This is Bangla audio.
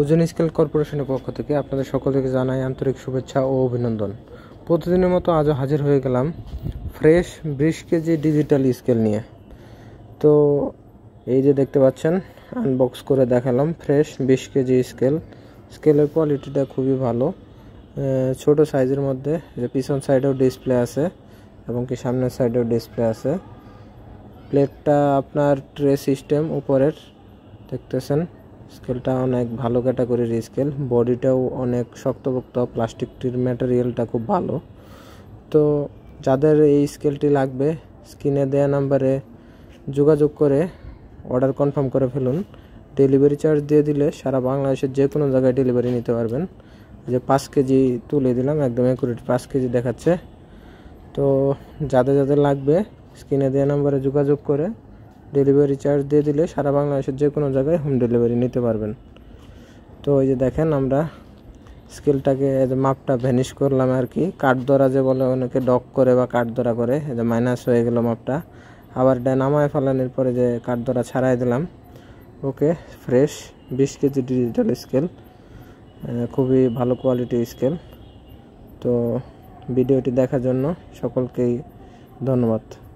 ওজন স্কেল কর্পোরেশনের পক্ষ থেকে আপনাদের সকলকে জানাই আন্তরিক শুভেচ্ছা ও অভিনন্দন প্রতিদিনের মতো আজও হাজির হয়ে গেলাম ফ্রেশ বিশ কেজি ডিজিটাল স্কেল নিয়ে তো এই যে দেখতে পাচ্ছেন আনবক্স করে দেখালাম ফ্রেশ বিশ কেজি স্কেল স্কেলের কোয়ালিটিটা খুবই ভালো ছোট সাইজের মধ্যে যে পিছন সাইডেও ডিসপ্লে আছে এবং কি সামনের সাইডেও ডিসপ্লে আছে প্লেটটা আপনার ট্রে সিস্টেম উপরের দেখতেছেন স্কেলটা অনেক ভালো ক্যাটাগরির স্কেল বডিটাও অনেক শক্তপোক্ত প্লাস্টিকটির ম্যাটেরিয়ালটা খুব ভালো তো যাদের এই স্কেলটি লাগবে স্ক্রিনে দেয়া নাম্বারে যোগাযোগ করে অর্ডার কনফার্ম করে ফেলুন ডেলিভারি চার্জ দিয়ে দিলে সারা বাংলাদেশের যে কোনো জায়গায় ডেলিভারি নিতে পারবেন যে পাঁচ কেজি তুলে দিলাম একদম অ্যাকুরেট পাঁচ কেজি দেখাচ্ছে তো যাদের যাদের লাগবে স্ক্রিনে দেওয়া নাম্বারে যোগাযোগ করে ডেলিভারি চার্জ দিয়ে দিলে সারা বাংলাদেশের যে কোনো জায়গায় হোম ডেলিভারি নিতে পারবেন তো ওই যে দেখেন আমরা স্কেলটাকে মাপটা ভ্যানিশ করলাম আর কি কাঠদরা যে বলে অনেকে ডক করে বা কাঠদরা করে এই যে মাইনাস হয়ে গেল মাপটা আবার এটা নামায় ফেলানোর পরে যে কাঠদরা ছাড়াই দিলাম ওকে ফ্রেশ বিশ কেজি ডিজিটাল স্কেল খুবই ভালো কোয়ালিটি স্কেল তো ভিডিওটি দেখার জন্য সকলকেই ধন্যবাদ